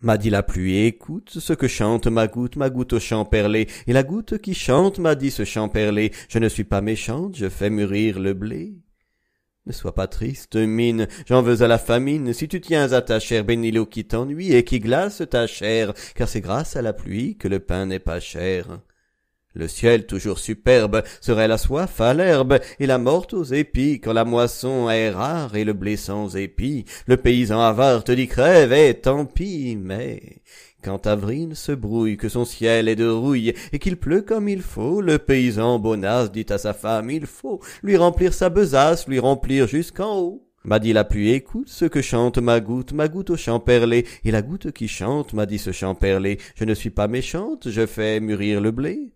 M'a dit la pluie, écoute ce que chante ma goutte, ma goutte au champ perlé, et la goutte qui chante m'a dit ce champ perlé, je ne suis pas méchante, je fais mûrir le blé. Ne sois pas triste, mine, j'en veux à la famine, si tu tiens à ta chair, bénis qui t'ennuie et qui glace ta chair, car c'est grâce à la pluie que le pain n'est pas cher. Le ciel toujours superbe serait la soif à l'herbe et la morte aux épis quand la moisson est rare et le blé sans épis. Le paysan avare te dit crève et tant pis, mais quand avril se brouille, que son ciel est de rouille et qu'il pleut comme il faut, le paysan bonasse dit à sa femme il faut lui remplir sa besace, lui remplir jusqu'en haut. M'a dit la pluie, écoute ce que chante ma goutte, ma goutte au champ perlé, et la goutte qui chante m'a dit ce champ perlé, je ne suis pas méchante, je fais mûrir le blé.